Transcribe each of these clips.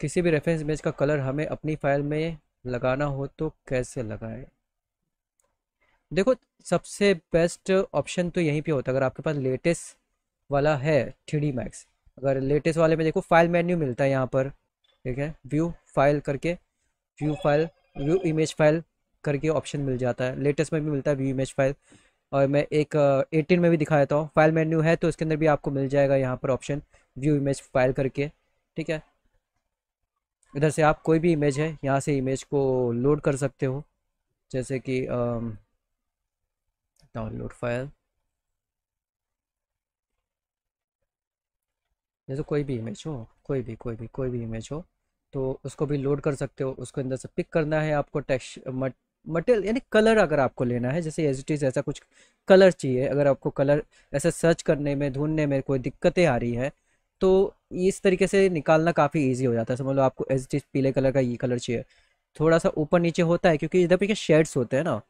किसी भी reference image का कलर हमें अपनी फाइल में लगाना हो तो कैसे लगाएं देखो सबसे बेस्ट ऑप्शन तो यहीं पे होता है अगर आपके पास लेटेस्ट वाला है थ्री डी मैक्स अगर लेटेस्ट वाले में देखो फाइल मेन्यू मिलता है यहाँ पर ठीक है व्यू फाइल करके view file view image file करके ऑप्शन मिल जाता है लेटेस्ट में भी मिलता है व्यू इमेज फाइल और मैं एक एटीन uh, में भी दिखा देता हूँ फाइल मेन्यू है तो उसके अंदर भी आपको मिल जाएगा यहाँ पर ऑप्शन व्यू इमेज फाइल करके ठीक है इधर से आप कोई भी इमेज है यहाँ से इमेज को लोड कर सकते हो जैसे कि डाउनलोड फाइल जैसे कोई भी इमेज हो कोई भी कोई भी कोई भी इमेज हो तो उसको भी लोड कर सकते हो उसको अंदर से पिक करना है आपको टेक्स मटेरियल यानी कलर अगर आपको लेना है जैसे एज इट इज़ ऐसा कुछ कलर चाहिए अगर आपको कलर ऐसा सर्च करने में ढूंढने में कोई दिक्कतें आ रही है तो इस तरीके से निकालना काफ़ी ईजी हो जाता है समझ लो आपको एज इज पीले कलर का ये कलर चाहिए थोड़ा सा ऊपर नीचे होता है क्योंकि इधर पे शेड्स होते हैं ना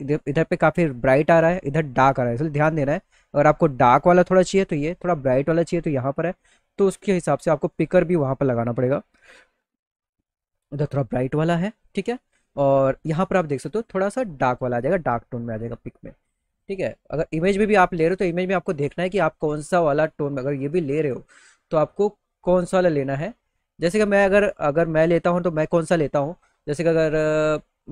इधर इधर पे काफ़ी ब्राइट आ रहा है इधर डार्क आ रहा है इसलिए ध्यान देना है अगर आपको डार्क वाला थोड़ा चाहिए तो ये थोड़ा ब्राइट वाला चाहिए तो यहाँ पर है तो उसके हिसाब से आपको पिकर भी वहाँ पर लगाना पड़ेगा इधर थोड़ा ब्राइट वाला है ठीक है और यहाँ पर आप देख सकते हो थोड़ा सा डार्क वाला आ जाएगा डार्क टोन में आ जाएगा पिक में ठीक है अगर इमेज में भी आप ले रहे हो तो इमेज में आपको देखना है कि आप कौन सा वाला टोन में अगर ये भी ले रहे हो तो आपको कौन सा वाला लेना है जैसे कि मैं अगर अगर मैं लेता हूँ तो मैं कौन सा लेता हूँ जैसे कि अगर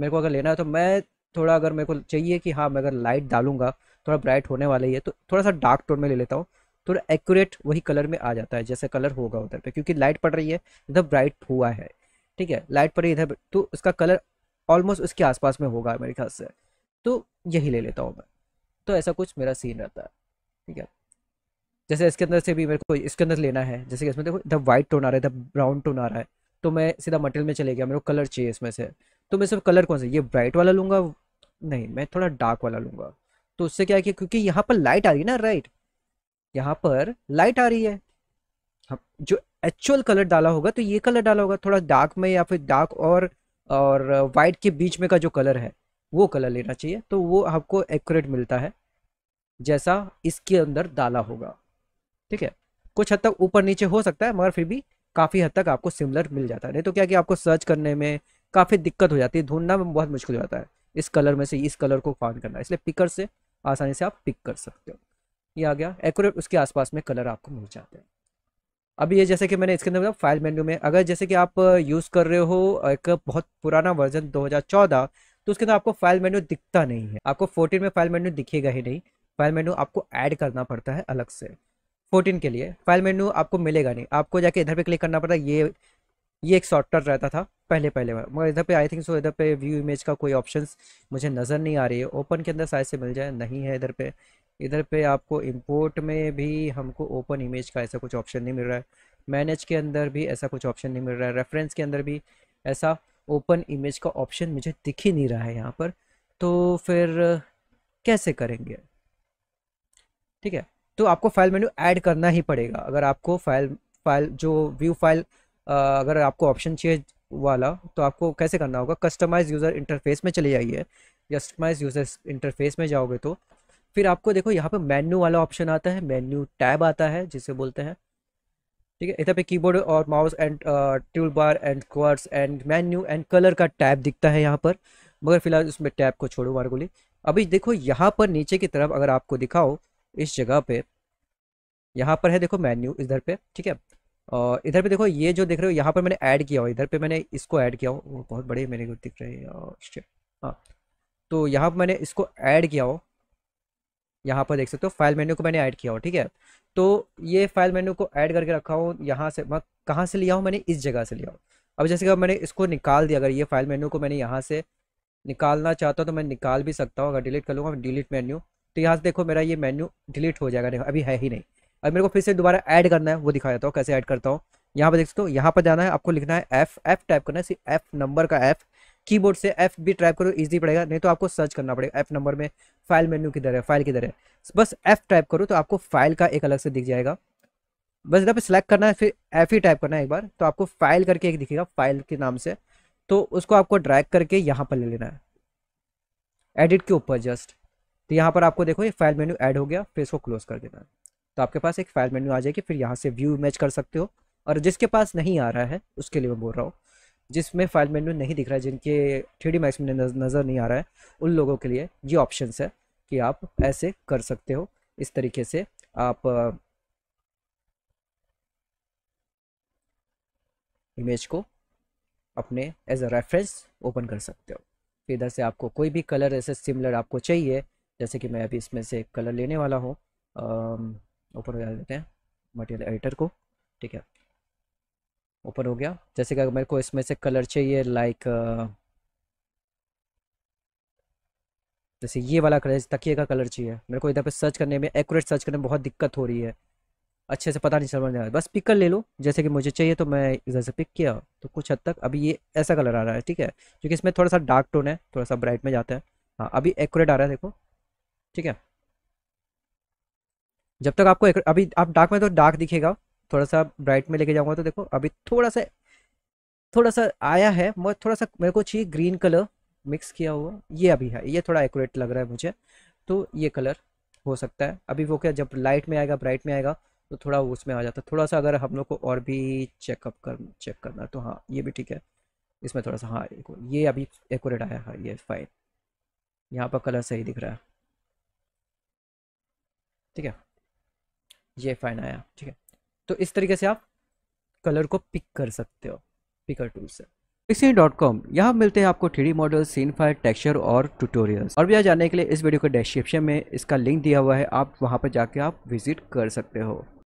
मेरे को अगर लेना है तो मैं थोड़ा अगर मेरे को चाहिए कि हाँ मैं अगर लाइट डालूंगा थोड़ा ब्राइट होने वाला ही है तो थोड़ा सा डार्क टोन में ले लेता हूँ थोड़ा एक्यूरेट वही कलर में आ जाता है जैसे कलर होगा उधर पे क्योंकि लाइट पड़ रही है इधर ब्राइट हुआ है ठीक है लाइट पड़ रही है इधर तो उसका कलर ऑलमोस्ट उसके आसपास में होगा मेरे ख्याल से तो यही ले लेता हूँ मैं तो ऐसा कुछ मेरा सीन रहता है जैसे इसके अंदर से भी मेरे को इसके अंदर लेना है जैसे कि इसमें देखो इधर वाइट टोन आ रहा है इधर ब्राउन टोन आ रहा है तो मैं सीधा मटेरियल में चले गया मेरे को कलर चाहिए इसमें से तो मैं सिर्फ कलर कौन सा ये ब्राइट वाला लूँगा नहीं मैं थोड़ा डार्क वाला लूँगा तो उससे क्या है क्योंकि यहाँ पर लाइट आ रही है ना राइट यहाँ पर लाइट आ रही है जो एक्चुअल कलर डाला होगा तो ये कलर डाला होगा थोड़ा डार्क में या फिर डार्क और और वाइट के बीच में का जो कलर है वो कलर लेना चाहिए तो वो आपको एक्यूरेट मिलता है जैसा इसके अंदर डाला होगा ठीक है कुछ हद तक ऊपर नीचे हो सकता है मगर फिर भी काफ़ी हद तक आपको सिमिलर मिल जाता है नहीं तो क्या कि आपको सर्च करने में काफ़ी दिक्कत हो जाती है ढूंढना में बहुत मुश्किल हो जाता है इस कलर में से इस कलर को फाइन करना इसलिए पिकर से आसानी से आप पिक कर सकते हो ये आ गया एक्यूरेट उसके आसपास में कलर आपको मिल जाते हैं अभी ये जैसे कि मैंने इसके अंदर फाइल मेन्यू में अगर जैसे कि आप यूज़ कर रहे हो एक बहुत पुराना वर्जन 2014 तो उसके अंदर आपको फाइल मेन्यू दिखता नहीं है आपको 14 में फाइल मेन्यू दिखेगा ही नहीं फाइल मेन्यू आपको ऐड करना पड़ता है अलग से 14 के लिए फाइल मेनू आपको मिलेगा नहीं आपको जाके इधर पे क्लिक करना पड़ता ये ये एक शॉर्टकट रहता था पहले पहले में मगर इधर पे आई थिंक सो इधर पे व्यू इमेज का कोई ऑप्शन मुझे नज़र नहीं आ रही है ओपन के अंदर शायद से मिल जाए नहीं है इधर पे इधर पे आपको इंपोर्ट में भी हमको ओपन इमेज का ऐसा कुछ ऑप्शन नहीं मिल रहा है मैनेज के अंदर भी ऐसा कुछ ऑप्शन नहीं मिल रहा है रेफरेंस के अंदर भी ऐसा ओपन इमेज का ऑप्शन मुझे दिख ही नहीं रहा है यहाँ पर तो फिर कैसे करेंगे ठीक है तो आपको फाइल मेन्यू ऐड करना ही पड़ेगा अगर आपको फाइल फाइल जो व्यू फाइल अगर आपको ऑप्शन चाहिए वाला तो आपको कैसे करना होगा कस्टमाइज यूज़र इंटरफेस में चले जाइए कस्टमाइज यूज़र इंटरफेस में जाओगे तो फिर आपको देखो यहाँ पे मेन्यू वाला ऑप्शन आता है मेन्यू टैब आता है जिसे बोलते हैं ठीक है इधर पे कीबोर्ड और mouse and tool bar and cursor and menu and colour का टैब दिखता है यहाँ पर मगर फिलहाल उसमें टैब को छोड़ो मारगोली अभी देखो यहाँ पर नीचे की तरफ अगर आपको दिखाओ इस जगह पे यहाँ पर है देखो मेन्यू इधर पे ठीक है और इधर पे देखो ये जो देख रहे हो यहाँ पर मैंने ऐड किया हो इधर पे मैंने इसको ऐड किया हो वो बहुत बड़े मेरे को दिख रहे हैं हाँ तो यहाँ पर मैंने इसको ऐड किया हो यहाँ पर देख सकते हो फाइल मेन्यू को मैंने ऐड किया हो ठीक है तो ये फाइल मेन्यू को ऐड करके रखा हो यहाँ से मैं कहाँ से लिया हूँ मैंने इस जगह से लिया हूँ अब जैसे कि मैंने इसको निकाल दिया अगर ये फाइल मेन्यू को मैंने यहाँ से निकालना चाहता हूँ तो मैं निकाल भी सकता हूँ अगर डिलीट कर लूँगा डिलीट मेन्यू तो यहाँ से देखो मेरा ये मेन्यू डिलीट हो जाएगा देखो अभी है ही नहीं अब मेरे को फिर से दोबारा ऐड करना है वो दिखा देता हूँ कैसे ऐड करता हूँ यहाँ पर देख सकते हो यहाँ पर जाना है आपको लिखना है एफ एफ टाइप करना है एफ नंबर का एफ कीबोर्ड से एफ भी टाइप करो इजी पड़ेगा नहीं तो आपको सर्च करना पड़ेगा एफ नंबर में फाइल मेन्यू किधर है फाइल किधर है बस एफ टाइप करो तो आपको फाइल का एक अलग से दिख जाएगा बस इधर पर सिलेक्ट करना है फिर एफ ही टाइप करना है एक बार तो आपको फाइल करके एक दिखेगा फाइल के नाम से तो उसको आपको ड्रैग करके यहाँ पर ले लेना है एडिट के ऊपर जस्ट तो यहाँ पर आपको देखो ये फाइल मेन्यू ऐड हो गया फिर इसको क्लोज कर देना है तो आपके पास एक फाइल मेन्यू आ जाएगी फिर यहाँ से व्यू मैच कर सकते हो और जिसके पास नहीं आ रहा है उसके लिए मैं बोल रहा हूँ जिसमें फाइल मेन्यू नहीं दिख रहा है जिनके थ्री डी मैक्स में नज़र नहीं आ रहा है उन लोगों के लिए ये ऑप्शन है कि आप ऐसे कर सकते हो इस तरीके से आप इमेज को अपने एज अ रेफरेंस ओपन कर सकते हो इधर से आपको कोई भी कलर ऐसे सिमिलर आपको चाहिए जैसे कि मैं अभी इसमें से एक कलर लेने वाला हूँ ओपन हो देते हैं मटेरियल एडिटर को ठीक है ओपन हो गया जैसे कि अगर मेरे को इसमें से कलर चाहिए लाइक जैसे ये वाला कलर तकिए का कलर चाहिए मेरे को इधर पे सर्च करने में एक्यूरेट सर्च करने में बहुत दिक्कत हो रही है अच्छे से पता नहीं चल रहा है बस पिक कर ले लो जैसे कि मुझे चाहिए तो मैं इधर से पिक किया तो कुछ हद तक अभी ये ऐसा कलर आ रहा है ठीक है क्योंकि इसमें थोड़ा सा डार्क टोन है थोड़ा सा ब्राइट में जाता है हाँ अभी एक्यूरेट आ रहा है देखो ठीक है जब तक आपको एक, अभी आप डार्क में तो डार्क दिखेगा थोड़ा सा ब्राइट में लेके जाऊंगा तो देखो अभी थोड़ा सा थोड़ा सा आया है मैं थोड़ा सा मेरे को चाहिए ग्रीन कलर मिक्स किया हुआ ये अभी है ये थोड़ा एक्यूरेट लग रहा है मुझे तो ये कलर हो सकता है अभी वो क्या जब लाइट में आएगा ब्राइट में आएगा तो थोड़ा उसमें आ जाता है थोड़ा सा अगर हम लोग को और भी चेकअप कर चेक करना तो हाँ ये भी ठीक है इसमें थोड़ा सा हाँ ये अभी एक्यूरेट आया है ये फाइन यहाँ पर कलर सही दिख रहा है ठीक है ये फाइन आया ठीक है तो इस तरीके से आप कलर को पिक कर सकते हो पिकर टूल से सीन डॉट कॉम यहाँ मिलते हैं आपको three D model scene fire texture और ट्यूटोरियल्स और भी जानने के लिए इस वीडियो के डिस्क्रिप्शन में इसका लिंक दिया हुआ है आप वहाँ पर जाके आप विजिट कर सकते हो